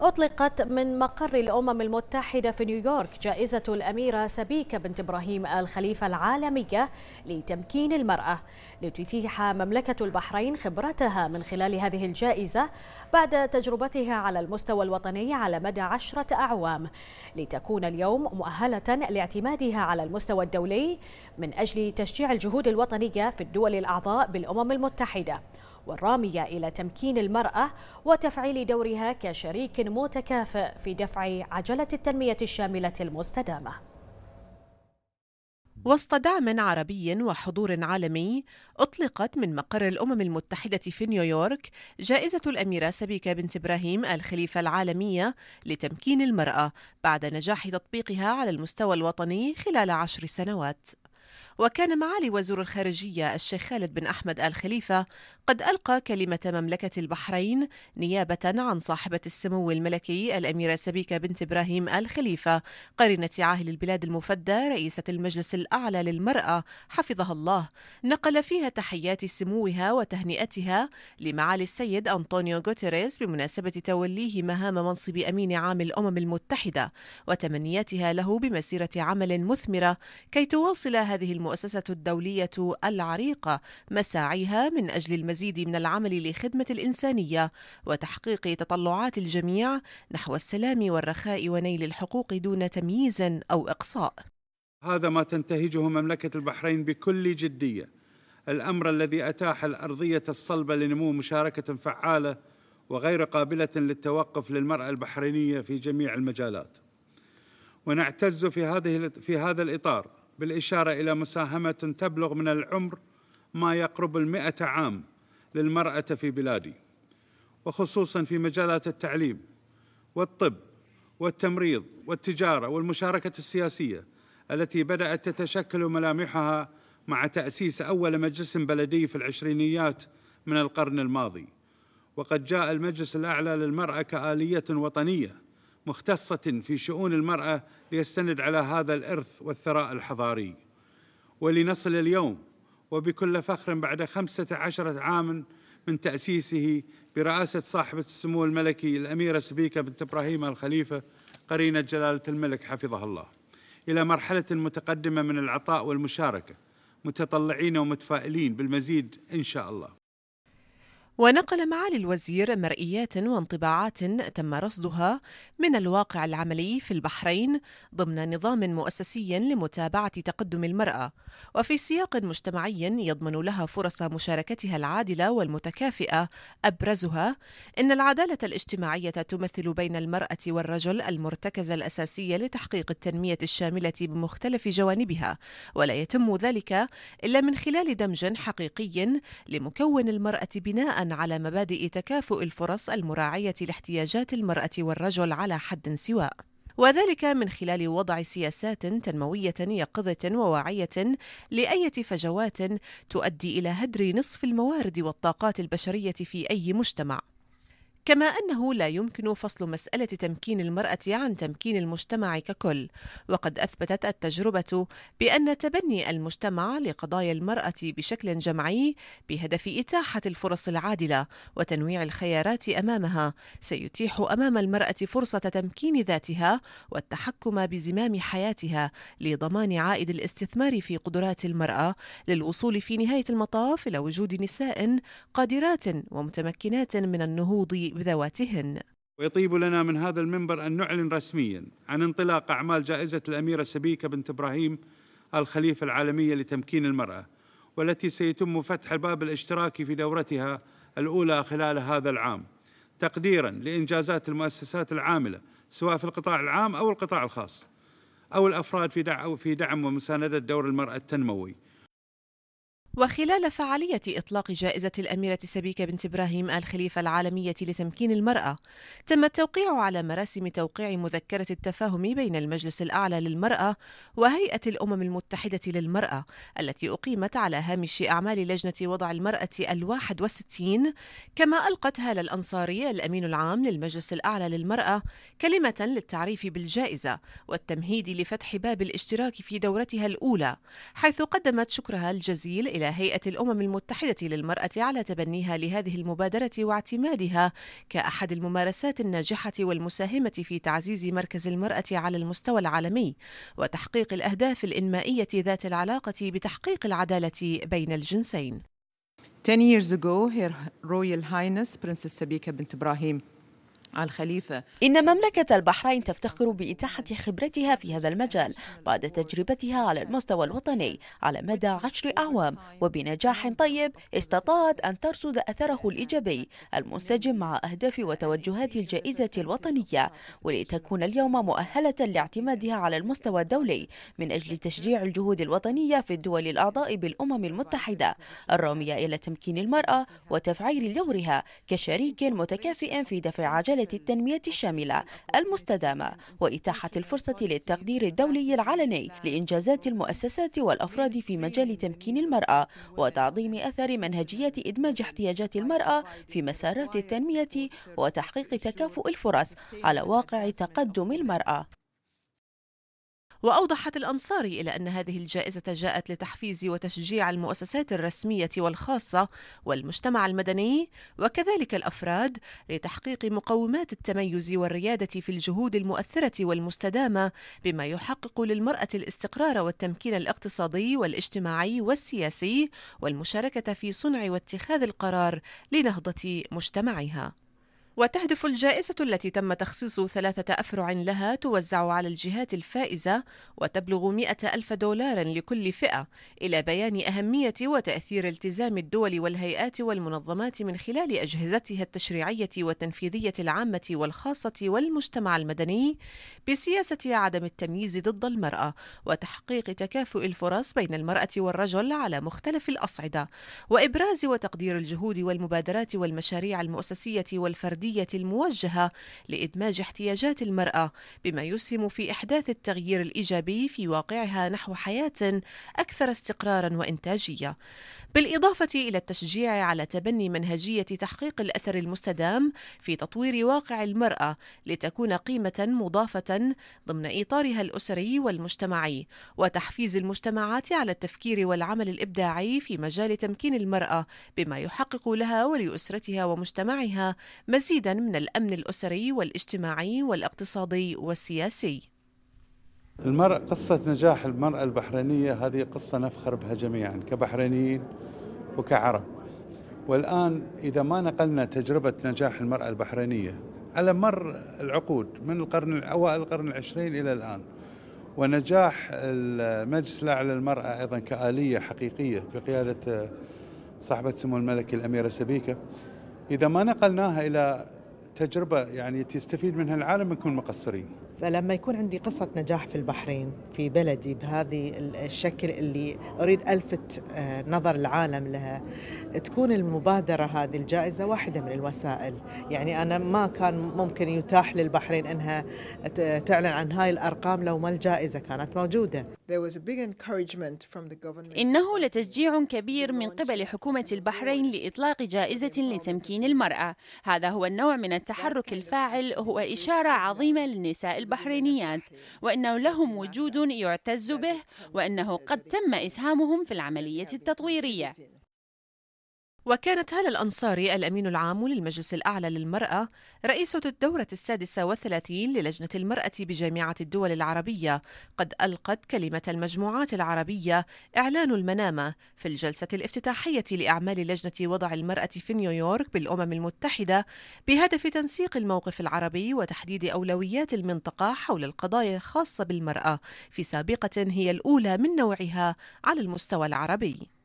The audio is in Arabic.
أطلقت من مقر الأمم المتحدة في نيويورك جائزة الأميرة سبيكة بنت إبراهيم الخليفة العالمية لتمكين المرأة لتتيح مملكة البحرين خبرتها من خلال هذه الجائزة بعد تجربتها على المستوى الوطني على مدى عشرة أعوام لتكون اليوم مؤهلة لاعتمادها على المستوى الدولي من أجل تشجيع الجهود الوطنية في الدول الأعضاء بالأمم المتحدة والرامية إلى تمكين المرأة وتفعيل دورها كشريك متكافئ في دفع عجلة التنمية الشاملة المستدامة وسط دعم عربي وحضور عالمي أطلقت من مقر الأمم المتحدة في نيويورك جائزة الأميرة سبيكة بنت إبراهيم الخليفة العالمية لتمكين المرأة بعد نجاح تطبيقها على المستوى الوطني خلال عشر سنوات وكان معالي وزير الخارجية الشيخ خالد بن أحمد آل خليفة قد ألقى كلمة مملكة البحرين نيابة عن صاحبة السمو الملكي الأميرة سبيكة بنت إبراهيم آل خليفة قرينة عاهل البلاد المفدى رئيسة المجلس الأعلى للمرأة حفظها الله نقل فيها تحيات سموها وتهنئتها لمعالي السيد أنطونيو غوتيريز بمناسبة توليه مهام منصب أمين عام الأمم المتحدة وتمنياتها له بمسيرة عمل مثمرة كي تواصل هذه الم المؤسسة الدولية العريقة مساعيها من أجل المزيد من العمل لخدمة الإنسانية وتحقيق تطلعات الجميع نحو السلام والرخاء ونيل الحقوق دون تمييز أو إقصاء هذا ما تنتهجه مملكة البحرين بكل جدية الأمر الذي أتاح الأرضية الصلبة لنمو مشاركة فعالة وغير قابلة للتوقف للمرأة البحرينية في جميع المجالات ونعتز في هذه في هذا الإطار بالإشارة إلى مساهمة تبلغ من العمر ما يقرب المئة عام للمرأة في بلادي وخصوصا في مجالات التعليم والطب والتمريض والتجارة والمشاركة السياسية التي بدأت تتشكل ملامحها مع تأسيس أول مجلس بلدي في العشرينيات من القرن الماضي وقد جاء المجلس الأعلى للمرأة كآلية وطنية مختصة في شؤون المرأة ليستند على هذا الإرث والثراء الحضاري ولنصل اليوم وبكل فخر بعد خمسة عشرة عام من تأسيسه برئاسة صاحبة السمو الملكي الأميرة سبيكة بنت إبراهيم الخليفة قرينة جلالة الملك حفظها الله إلى مرحلة متقدمة من العطاء والمشاركة متطلعين ومتفائلين بالمزيد إن شاء الله ونقل معالي الوزير مرئيات وانطباعات تم رصدها من الواقع العملي في البحرين ضمن نظام مؤسسي لمتابعه تقدم المراه وفي سياق مجتمعي يضمن لها فرص مشاركتها العادله والمتكافئه ابرزها ان العداله الاجتماعيه تمثل بين المراه والرجل المرتكز الاساسي لتحقيق التنميه الشامله بمختلف جوانبها ولا يتم ذلك الا من خلال دمج حقيقي لمكون المراه بناء على مبادئ تكافؤ الفرص المراعية لاحتياجات المرأة والرجل على حد سواء وذلك من خلال وضع سياسات تنموية يقظة وواعية لأية فجوات تؤدي إلى هدر نصف الموارد والطاقات البشرية في أي مجتمع كما أنه لا يمكن فصل مسألة تمكين المرأة عن تمكين المجتمع ككل وقد أثبتت التجربة بأن تبني المجتمع لقضايا المرأة بشكل جمعي بهدف إتاحة الفرص العادلة وتنويع الخيارات أمامها سيتيح أمام المرأة فرصة تمكين ذاتها والتحكم بزمام حياتها لضمان عائد الاستثمار في قدرات المرأة للوصول في نهاية المطاف إلى وجود نساء قادرات ومتمكنات من النهوض بذواتهن ويطيب لنا من هذا المنبر أن نعلن رسميا عن انطلاق أعمال جائزة الأميرة سبيكة بنت إبراهيم الخليفة العالمية لتمكين المرأة والتي سيتم فتح الباب الاشتراكي في دورتها الأولى خلال هذا العام تقديرا لإنجازات المؤسسات العاملة سواء في القطاع العام أو القطاع الخاص أو الأفراد في دعم ومساندة دور المرأة التنموي وخلال فعالية إطلاق جائزة الأميرة سبيكة بنت إبراهيم الخليفة العالمية لتمكين المرأة، تم التوقيع على مراسم توقيع مذكرة التفاهم بين المجلس الأعلى للمرأة وهيئة الأمم المتحدة للمرأة، التي أقيمت على هامش أعمال لجنة وضع المرأة الواحد والستين، كما ألقت هالة الأنصاري الأمين العام للمجلس الأعلى للمرأة كلمة للتعريف بالجائزة والتمهيد لفتح باب الاشتراك في دورتها الأولى، حيث قدمت شكرها الجزيل إلى هيئة الأمم المتحدة للمرأة على تبنيها لهذه المبادرة واعتمادها كأحد الممارسات الناجحة والمساهمة في تعزيز مركز المرأة على المستوى العالمي وتحقيق الأهداف الإنمائية ذات العلاقة بتحقيق العدالة بين الجنسين. 10 years ago, Her Royal Highness Princess Sabika bint Ibrahim آل خليفة إن مملكة البحرين تفتخر بإتاحة خبرتها في هذا المجال بعد تجربتها على المستوى الوطني على مدى عشر أعوام وبنجاح طيب استطاعت أن ترصد أثره الإيجابي المنسجم مع أهداف وتوجهات الجائزة الوطنية ولتكون اليوم مؤهلة لاعتمادها على المستوى الدولي من أجل تشجيع الجهود الوطنية في الدول الأعضاء بالأمم المتحدة الرامية إلى تمكين المرأة وتفعيل دورها كشريك متكافئ في دفع عجلة التنمية الشاملة المستدامة وإتاحة الفرصة للتقدير الدولي العلني لإنجازات المؤسسات والأفراد في مجال تمكين المرأة وتعظيم أثر منهجية إدماج احتياجات المرأة في مسارات التنمية وتحقيق تكافؤ الفرص على واقع تقدم المرأة وأوضحت الأنصاري إلى أن هذه الجائزة جاءت لتحفيز وتشجيع المؤسسات الرسمية والخاصة والمجتمع المدني وكذلك الأفراد لتحقيق مقومات التميز والريادة في الجهود المؤثرة والمستدامة بما يحقق للمرأة الاستقرار والتمكين الاقتصادي والاجتماعي والسياسي والمشاركة في صنع واتخاذ القرار لنهضة مجتمعها وتهدف الجائزة التي تم تخصيص ثلاثة أفرع لها توزع على الجهات الفائزة وتبلغ مئة ألف دولار لكل فئة إلى بيان أهمية وتأثير التزام الدول والهيئات والمنظمات من خلال أجهزتها التشريعية والتنفيذية العامة والخاصة والمجتمع المدني بسياسة عدم التمييز ضد المرأة وتحقيق تكافؤ الفرص بين المرأة والرجل على مختلف الأصعدة وإبراز وتقدير الجهود والمبادرات والمشاريع المؤسسية والفردية التقليدية الموجهة لإدماج احتياجات المرأة بما يسهم في إحداث التغيير الإيجابي في واقعها نحو حياة أكثر استقرارا وإنتاجية بالإضافة إلى التشجيع على تبني منهجية تحقيق الأثر المستدام في تطوير واقع المرأة لتكون قيمة مضافة ضمن إطارها الأسري والمجتمعي وتحفيز المجتمعات على التفكير والعمل الإبداعي في مجال تمكين المرأة بما يحقق لها ولأسرتها ومجتمعها مزيد مزيدا من الأمن الأسري والاجتماعي والاقتصادي والسياسي المرأة قصة نجاح المرأة البحرينية هذه قصة نفخر بها جميعا كبحرينيين وكعرب والآن إذا ما نقلنا تجربة نجاح المرأة البحرينية على مر العقود من القرن أوائل القرن العشرين إلى الآن ونجاح المجلس الأعلى للمرأة أيضا كآلية حقيقية بقيادة صاحبة سمو الملك الأميرة سبيكة اذا ما نقلناها الى تجربه يعني تستفيد منها العالم نكون مقصرين فلما يكون عندي قصة نجاح في البحرين في بلدي بهذا الشكل اللي أريد ألفت آه، نظر العالم لها تكون المبادرة هذه الجائزة واحدة من الوسائل يعني أنا ما كان ممكن يتاح للبحرين أنها تعلن عن هاي الأرقام لو ما الجائزة كانت موجودة إنه لتشجيع كبير من قبل حكومة البحرين لإطلاق جائزة لتمكين المرأة هذا هو النوع من التحرك الفاعل هو إشارة عظيمة للنساء البحرينيات وأنه لهم وجود يعتز به وأنه قد تم إسهامهم في العملية التطويرية وكانت هالة الأنصاري الأمين العام للمجلس الأعلى للمرأة رئيسة الدورة السادسة والثلاثين للجنة المرأة بجامعة الدول العربية قد ألقت كلمة المجموعات العربية إعلان المنامة في الجلسة الافتتاحية لأعمال لجنة وضع المرأة في نيويورك بالأمم المتحدة بهدف تنسيق الموقف العربي وتحديد أولويات المنطقة حول القضايا الخاصة بالمرأة في سابقة هي الأولى من نوعها على المستوى العربي